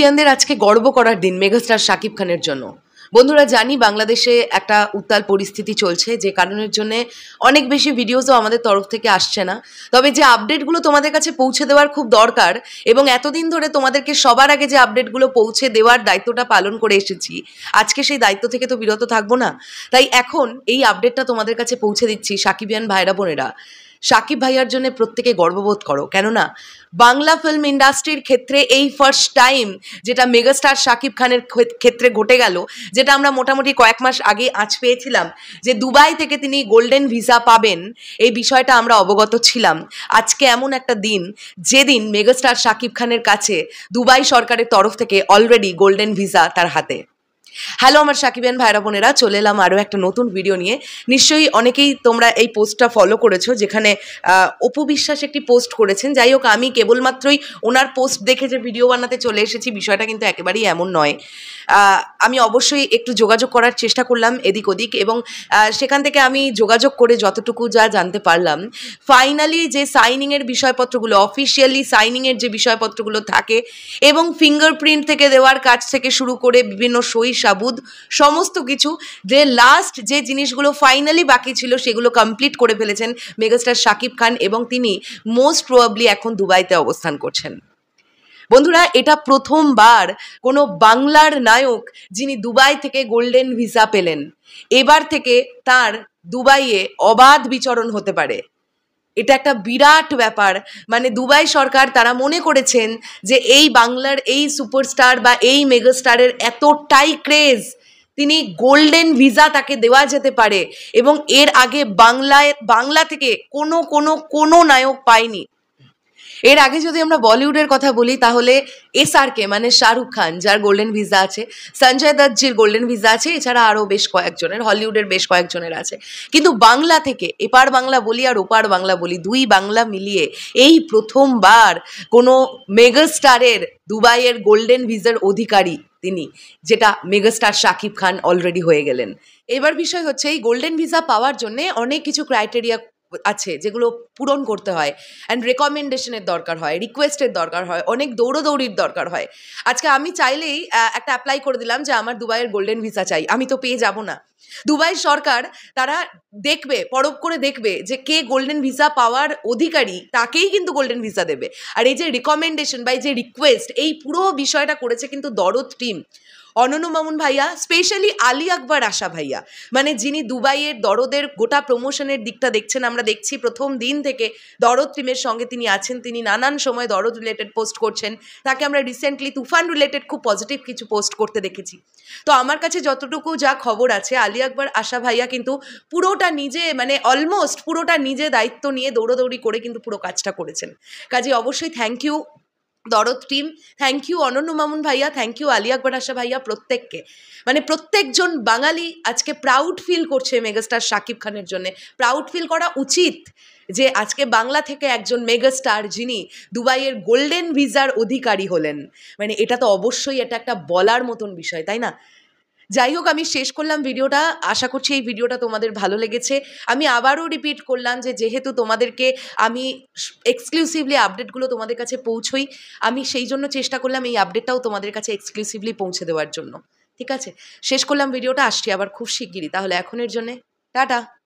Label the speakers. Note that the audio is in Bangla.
Speaker 1: ইয়ানদের আজকে গর্ব করার দিন মেগাস্টার সাকিব খানের জন্য বন্ধুরা জানি বাংলাদেশে একটা উত্তাল পরিস্থিতি চলছে যে কারণের জন্য অনেক বেশি ভিডিওসও আমাদের তরফ থেকে আসছে না তবে যে আপডেটগুলো তোমাদের কাছে পৌঁছে দেওয়ার খুব দরকার এবং এতদিন ধরে তোমাদেরকে সবার আগে যে আপডেটগুলো পৌঁছে দেওয়ার দায়িত্বটা পালন করে এসেছি আজকে সেই দায়িত্ব থেকে তো বিরত থাকবো না তাই এখন এই আপডেটটা তোমাদের কাছে পৌঁছে দিচ্ছি সাকিবিয়ান ভাইরা বোনেরা সাকিব ভাইয়ার জন্য প্রত্যেকে গর্ববোধ করো কেননা বাংলা ফিল্ম ইন্ডাস্ট্রির ক্ষেত্রে এই ফার্স্ট টাইম যেটা মেগাস্টার সাকিব খানের ক্ষেত্রে ঘটে গেল যেটা আমরা মোটামুটি কয়েক মাস আগে আঁচ পেয়েছিলাম যে দুবাই থেকে তিনি গোল্ডেন ভিসা পাবেন এই বিষয়টা আমরা অবগত ছিলাম আজকে এমন একটা দিন যেদিন মেগাস্টার সাকিব খানের কাছে দুবাই সরকারের তরফ থেকে অলরেডি গোল্ডেন ভিসা তার হাতে হ্যালো আমার সাকিবেন ভাইরা বোনেরা চলে এলাম আরও একটা নতুন ভিডিও নিয়ে নিশ্চয়ই অনেকেই তোমরা এই পোস্টটা ফলো করেছো যেখানে অপু বিশ্বাস একটি পোস্ট করেছেন যাই হোক আমি কেবলমাত্রই ওনার পোস্ট দেখে যে ভিডিও বানাতে চলে এসেছি বিষয়টা কিন্তু একেবারেই এমন নয় আমি অবশ্যই একটু যোগাযোগ করার চেষ্টা করলাম এদিক ওদিক এবং সেখান থেকে আমি যোগাযোগ করে যতটুকু যা জানতে পারলাম ফাইনালি যে সাইনিংয়ের বিষয়পত্রগুলো অফিসিয়ালি সাইনিংয়ের যে বিষয়পত্রগুলো থাকে এবং ফিঙ্গারপ্রিন্ট থেকে দেওয়ার কাজ থেকে শুরু করে বিভিন্ন সই সাবুদ সমস্ত কিছু যে লাস্ট যে জিনিসগুলো ফাইনালি বাকি ছিল সেগুলো কমপ্লিট করে ফেলেছেন মেগাস্টার শাকিব খান এবং তিনি মোস্ট প্রবাবলি এখন দুবাইতে অবস্থান করছেন বন্ধুরা এটা প্রথমবার কোনো বাংলার নায়ক যিনি দুবাই থেকে গোল্ডেন ভিসা পেলেন এবার থেকে তার দুবাইয়ে অবাধ বিচরণ হতে পারে এটা একটা বিরাট ব্যাপার মানে দুবাই সরকার তারা মনে করেছেন যে এই বাংলার এই সুপারস্টার বা এই মেগাস্টারের এতটাই ক্রেজ তিনি গোল্ডেন ভিসা তাকে দেওয়া যেতে পারে এবং এর আগে বাংলায় বাংলা থেকে কোনো কোনো কোনো নায়ক পায়নি এর আগে যদি আমরা বলিউডের কথা বলি তাহলে এসআরকে মানে শাহরুখ খান যার গোল্ডেন ভিসা আছে সঞ্জয় দত্তজির গোল্ডেন ভিসা আছে এছাড়া আরও বেশ কয়েকজনের হলিউডের বেশ কয়েকজনের আছে কিন্তু বাংলা থেকে এপার বাংলা বলি আর ওপার বাংলা বলি দুই বাংলা মিলিয়ে এই প্রথমবার কোনো মেগাস্টারের দুবাইয়ের গোল্ডেন ভিসার অধিকারী তিনি যেটা মেগাস্টার শাকিব খান অলরেডি হয়ে গেলেন এবার বিষয় হচ্ছে এই গোল্ডেন ভিসা পাওয়ার জন্য অনেক কিছু ক্রাইটেরিয়া আছে যেগুলো পূরণ করতে হয় অ্যান্ড রেকমেন্ডেশনের দরকার হয় রিকোয়েস্টের দরকার হয় অনেক দৌড়োদৌড়ির দরকার হয় আজকে আমি চাইলেই একটা অ্যাপ্লাই করে দিলাম যে আমার দুবাইয়ের গোল্ডেন ভিসা চাই আমি তো পেয়ে যাব না দুবাই সরকার তারা দেখবে পরব করে দেখবে যে কে গোল্ডেন ভিসা পাওয়ার অধিকারী তাকেই কিন্তু গোল্ডেন ভিসা দেবে আর এই যে রিকমেন্ডেশন বা এই যে রিকোয়েস্ট এই পুরো বিষয়টা করেছে কিন্তু দরদ টিম অননু মামুন ভাইয়া স্পেশালি আলী আকবর আশা ভাইয়া মানে যিনি দুবাইয়ের দরদের গোটা প্রমোশনের দিকটা দেখছেন আমরা দেখছি প্রথম দিন থেকে দরদ টিমের সঙ্গে তিনি আছেন তিনি নানান সময় দরদ রিলেটেড পোস্ট করছেন তাকে আমরা রিসেন্টলি তুফান রিলেটেড খুব পজিটিভ কিছু পোস্ট করতে দেখেছি তো আমার কাছে যতটুকু যা খবর আছে আলী আকবর আশা ভাইয়া কিন্তু পুরোটা নিজে মানে অলমোস্ট পুরোটা নিজে দায়িত্ব নিয়ে দৌড়োদৌড়ি করে কিন্তু পুরো কাজটা করেছেন কাজে অবশ্যই thank you Dorod team thank you Ananya Mamun ভাইয়া থ্যাংক ইউ আলিয়া আকবর আশা ভাইয়া প্রত্যেককে মানে প্রত্যেকজন বাঙালি আজকে প্রাউড ফিল করছে মেগাস্টার শাকিব খানের জন্য প্রাউড ফিল করা উচিত যে আজকে বাংলা থেকে একজন মেগাস্টার যিনি দুবাইয়ের গোল্ডেন ভিসার অধিকারী হলেন মানে এটা তো অবশ্যই এটা একটা বলার মতন বিষয় তাই না যাই হোক আমি শেষ করলাম ভিডিওটা আশা করছি এই ভিডিওটা তোমাদের ভালো লেগেছে আমি আবারও রিপিট করলাম যে যেহেতু তোমাদেরকে আমি এক্সক্লুসিভলি আপডেটগুলো তোমাদের কাছে পৌঁছই আমি সেই জন্য চেষ্টা করলাম এই আপডেটটাও তোমাদের কাছে এক্সক্লুসিভলি পৌঁছে দেওয়ার জন্য ঠিক আছে শেষ করলাম ভিডিওটা আসছি আবার খুব শিগগিরই তাহলে এখনের জন্যে টাটা